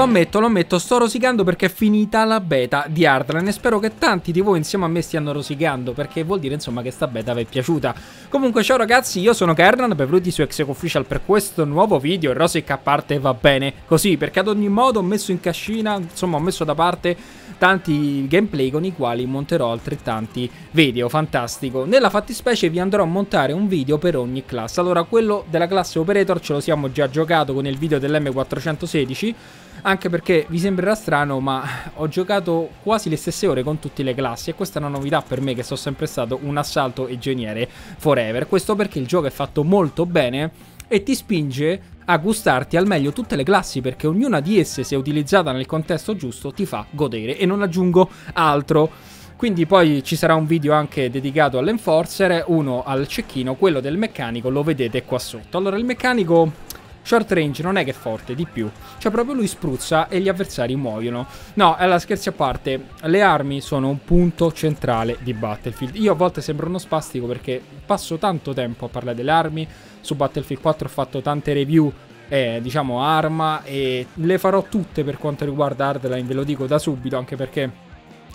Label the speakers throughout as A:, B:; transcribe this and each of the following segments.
A: Lo ammetto, lo ammetto, sto rosicando perché è finita la beta di Hardline e spero che tanti di voi insieme a me stiano rosicando perché vuol dire insomma che sta beta vi è piaciuta. Comunque ciao ragazzi, io sono Kernan, benvenuti su Execo Official per questo nuovo video, Rosic a parte va bene così perché ad ogni modo ho messo in cascina, insomma ho messo da parte tanti gameplay con i quali monterò altrettanti video, fantastico. Nella fattispecie vi andrò a montare un video per ogni classe, allora quello della classe Operator ce lo siamo già giocato con il video dell'M416 anche perché vi sembrerà strano ma ho giocato quasi le stesse ore con tutte le classi e questa è una novità per me che sono sempre stato un assalto ingegnere forever, questo perché il gioco è fatto molto bene e ti spinge a gustarti al meglio tutte le classi perché ognuna di esse se utilizzata nel contesto giusto ti fa godere e non aggiungo altro. Quindi poi ci sarà un video anche dedicato all'enforcer, uno al cecchino, quello del meccanico lo vedete qua sotto. Allora il meccanico Short range non è che è forte, di più. Cioè proprio lui spruzza e gli avversari muoiono. No, allora, scherzi a parte, le armi sono un punto centrale di Battlefield. Io a volte sembro uno spastico perché passo tanto tempo a parlare delle armi. Su Battlefield 4 ho fatto tante review, eh, diciamo, arma e le farò tutte per quanto riguarda Hardline, ve lo dico da subito, anche perché,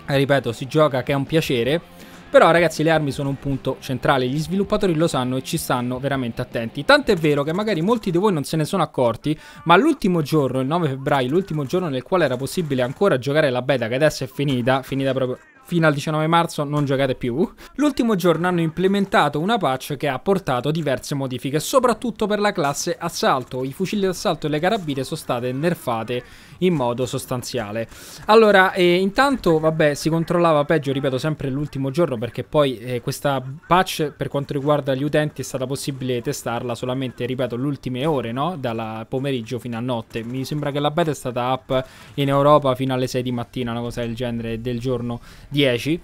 A: ripeto, si gioca che è un piacere però ragazzi le armi sono un punto centrale, gli sviluppatori lo sanno e ci stanno veramente attenti. Tanto è vero che magari molti di voi non se ne sono accorti, ma l'ultimo giorno, il 9 febbraio, l'ultimo giorno nel quale era possibile ancora giocare la beta che adesso è finita, finita proprio fino al 19 marzo non giocate più. L'ultimo giorno hanno implementato una patch che ha portato diverse modifiche, soprattutto per la classe assalto. I fucili d'assalto e le carabine sono state nerfate in modo sostanziale. Allora, eh, intanto, vabbè, si controllava peggio, ripeto, sempre l'ultimo giorno perché poi eh, questa patch per quanto riguarda gli utenti è stata possibile testarla solamente, ripeto, le ultime ore, no? Dal pomeriggio fino a notte. Mi sembra che la beta è stata up in Europa fino alle 6 di mattina, una cosa del genere, del giorno 10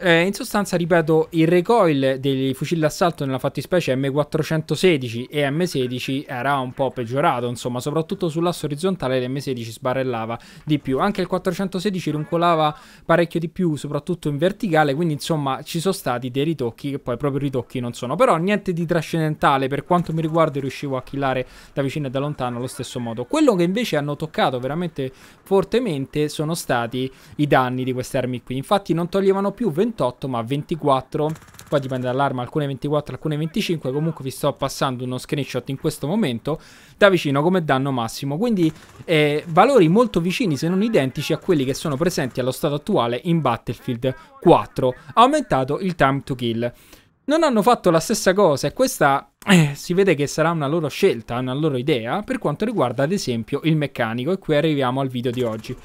A: eh, in sostanza, ripeto, il recoil dei fucili d'assalto nella fattispecie M416 e M16 era un po' peggiorato, insomma, soprattutto sull'asse orizzontale l'M16 sbarrellava di più. Anche il 416 roncolava parecchio di più, soprattutto in verticale, quindi insomma ci sono stati dei ritocchi che poi proprio ritocchi non sono. Però niente di trascendentale, per quanto mi riguarda riuscivo a killare da vicino e da lontano allo stesso modo. Quello che invece hanno toccato veramente fortemente sono stati i danni di queste armi qui. Infatti non toglievano più 20 28 ma 24 poi dipende dall'arma alcune 24 alcune 25 comunque vi sto passando uno screenshot in questo momento da vicino come danno massimo quindi eh, valori molto vicini se non identici a quelli che sono presenti allo stato attuale in Battlefield 4 aumentato il time to kill non hanno fatto la stessa cosa e questa eh, si vede che sarà una loro scelta, una loro idea per quanto riguarda ad esempio il meccanico e qui arriviamo al video di oggi.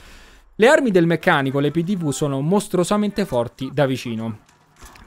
A: Le armi del meccanico, le PDV, sono mostruosamente forti da vicino.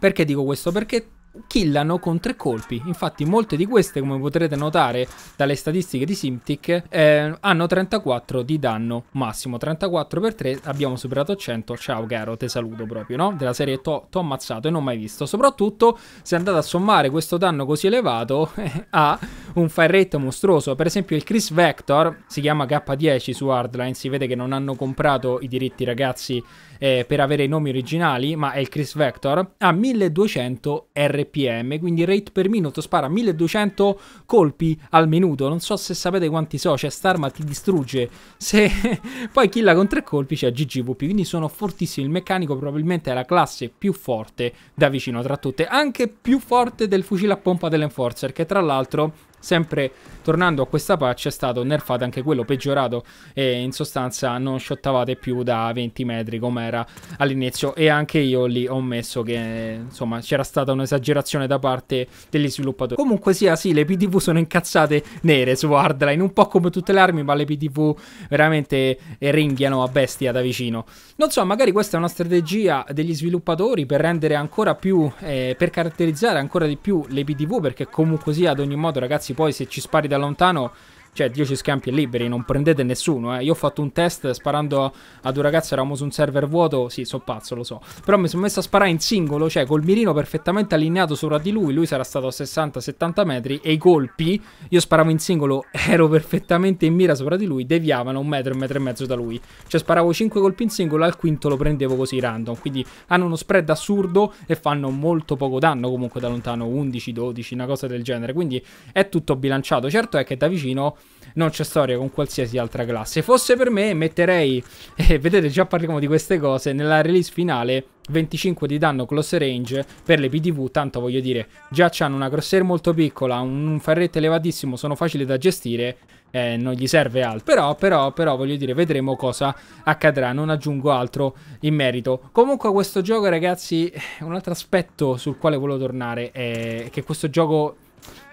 A: Perché dico questo? Perché killano con tre colpi. Infatti molte di queste, come potrete notare dalle statistiche di Simtic, eh, hanno 34 di danno massimo. 34 per 3, abbiamo superato 100. Ciao caro, te saluto proprio, no? Della serie t'ho ammazzato e non mai visto. Soprattutto se andate a sommare questo danno così elevato a un fire rate mostruoso. Per esempio il Chris Vector, si chiama K10 su Hardline, si vede che non hanno comprato i diritti ragazzi eh, per avere i nomi originali, ma è il Chris Vector, ha 1200 RP RPM, quindi rate per minuto spara 1200 colpi al minuto. Non so se sapete quanti so, cioè Starma ti distrugge. Se poi killa con tre colpi c'è cioè GGVP, quindi sono fortissimi. Il meccanico probabilmente è la classe più forte da vicino tra tutte, anche più forte del fucile a pompa dell'Enforcer, che tra l'altro Sempre tornando a questa patch è stato nerfato anche quello peggiorato e in sostanza non shottavate più da 20 metri come era all'inizio e anche io lì ho messo che insomma c'era stata un'esagerazione da parte degli sviluppatori. Comunque sia sì le PDV sono incazzate nere su Hardline un po' come tutte le armi ma le PDV veramente ringhiano a bestia da vicino. Non so magari questa è una strategia degli sviluppatori per rendere ancora più eh, per caratterizzare ancora di più le PDV perché comunque sia ad ogni modo ragazzi poi se ci spari da lontano cioè Dio ci scampi e liberi, non prendete nessuno. Eh. Io ho fatto un test sparando ad un ragazzo, eravamo su un server vuoto, sì, so pazzo, lo so, però mi sono messo a sparare in singolo, cioè col mirino perfettamente allineato sopra di lui, lui sarà stato a 60-70 metri e i colpi, io sparavo in singolo, ero perfettamente in mira sopra di lui, deviavano un metro, un metro e mezzo da lui. Cioè sparavo 5 colpi in singolo, al quinto lo prendevo così random, quindi hanno uno spread assurdo e fanno molto poco danno comunque da lontano, 11-12, una cosa del genere, quindi è tutto bilanciato. Certo è che da vicino non c'è storia con qualsiasi altra classe. Fosse per me, metterei, eh, vedete già parliamo di queste cose, nella release finale 25 di danno close range per le PDV, tanto voglio dire, già hanno una crosshair molto piccola, un ferretto elevatissimo, sono facili da gestire, eh, non gli serve altro. Però, però, però, voglio dire, vedremo cosa accadrà, non aggiungo altro in merito. Comunque questo gioco, ragazzi, eh, un altro aspetto sul quale volevo tornare è che questo gioco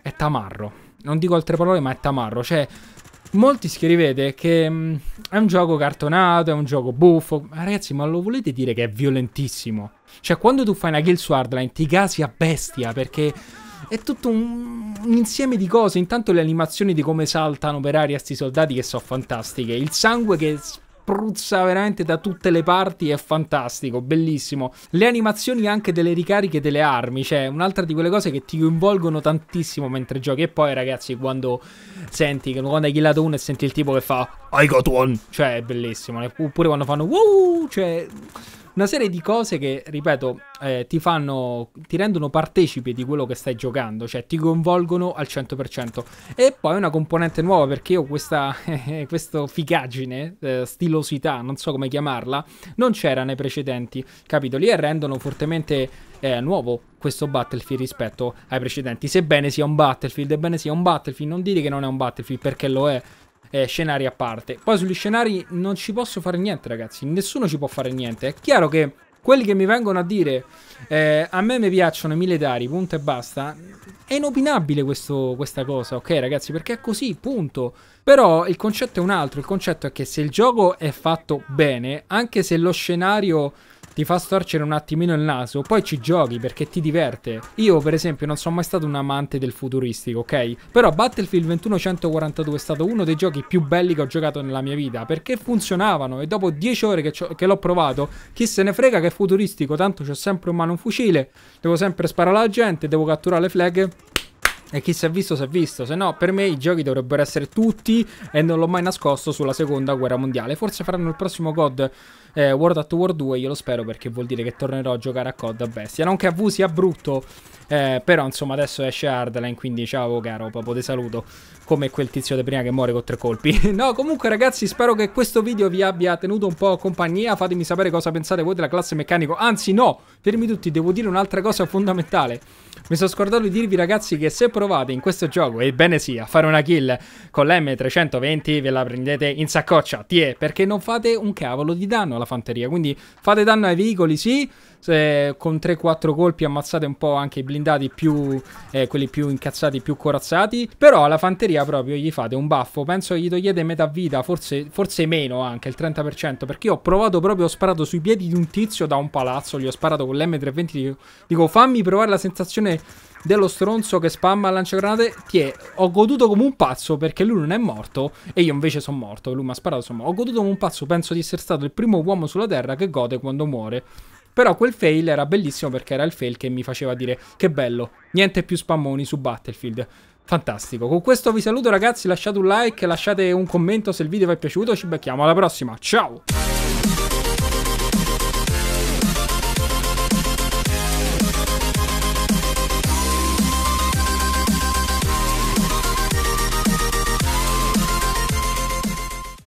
A: è tamarro non dico altre parole, ma è tamarro. Cioè, molti scrivete che mh, mm, è un gioco cartonato, è un gioco buffo. Ma ragazzi, ma lo volete dire che è violentissimo? Cioè, quando tu fai una kill su Hardline, ti casi a bestia perché è tutto un, un, insieme di cose. Intanto le animazioni di come saltano per aria sti soldati che sono fantastiche. Il sangue che spruzza veramente da tutte le parti, è fantastico, bellissimo. Le animazioni anche delle ricariche delle armi, cioè un'altra di quelle cose che ti coinvolgono tantissimo mentre giochi. E poi ragazzi, quando senti, quando hai killato uno e senti il tipo che fa I got one, cioè è bellissimo. Oppure quando fanno wow, cioè una serie di cose che, ripeto, eh, ti fanno, ti rendono partecipi di quello che stai giocando, cioè ti coinvolgono al 100%. E poi una componente nuova, perché io questa, eh, questa figaggine, eh, stilosità, non so come chiamarla, non c'era nei precedenti capitoli e rendono fortemente eh, nuovo questo Battlefield rispetto ai precedenti. Sebbene sia un Battlefield, ebbene sia un Battlefield, non dite che non è un Battlefield perché lo è eh, scenari a parte. Poi sugli scenari non ci posso fare niente, ragazzi. Nessuno ci può fare niente. È chiaro che quelli che mi vengono a dire eh, a me mi piacciono i militari, punto e basta, è inopinabile questo, questa cosa, ok ragazzi? Perché è così, punto. Però il concetto è un altro, il concetto è che se il gioco è fatto bene, anche se lo scenario ti fa storcere un attimino il naso, poi ci giochi perché ti diverte. Io per esempio non sono mai stato un amante del futuristico, ok? Però Battlefield 2142 è stato uno dei giochi più belli che ho giocato nella mia vita perché funzionavano e dopo 10 ore che, l'ho provato, chi se ne frega che è futuristico, tanto c'ho sempre in mano un fucile, devo sempre sparare alla gente, devo catturare le flag e chi si è visto si è visto, se no per me i giochi dovrebbero essere tutti e non l'ho mai nascosto sulla seconda guerra mondiale. Forse faranno il prossimo COD eh, World at War 2, io lo spero perché vuol dire che tornerò a giocare a COD a bestia. Non che a V sia brutto, eh, però insomma adesso esce Hardline, quindi ciao caro, proprio ti saluto. Come quel tizio di prima che muore con tre colpi. no, comunque ragazzi spero che questo video vi abbia tenuto un po' compagnia, fatemi sapere cosa pensate voi della classe meccanico. Anzi no, fermi tutti, devo dire un'altra cosa fondamentale. Mi sono scordato di dirvi ragazzi che se provate provate in questo gioco, ebbene sì, a fare una kill con l'M320 ve la prendete in saccoccia, tie, perché non fate un cavolo di danno alla fanteria, quindi fate danno ai veicoli sì, se con 3-4 colpi ammazzate un po' anche i blindati più, eh, quelli più incazzati, più corazzati, però alla fanteria proprio gli fate un baffo, penso gli togliete metà vita, forse, forse meno anche, il 30%, perché io ho provato proprio, ho sparato sui piedi di un tizio da un palazzo, gli ho sparato con l'M320, dico fammi provare la sensazione dello stronzo che spamma lanciagranate. Tie, ho goduto come un pazzo perché lui non è morto e io invece sono morto. Lui mi ha sparato, insomma. Ho goduto come un pazzo. Penso di essere stato il primo uomo sulla Terra che gode quando muore. Però quel fail era bellissimo perché era il fail che mi faceva dire che bello, niente più spammoni su Battlefield. Fantastico, con questo vi saluto ragazzi, lasciate un like, lasciate un commento se il video vi è piaciuto, ci becchiamo alla prossima, ciao!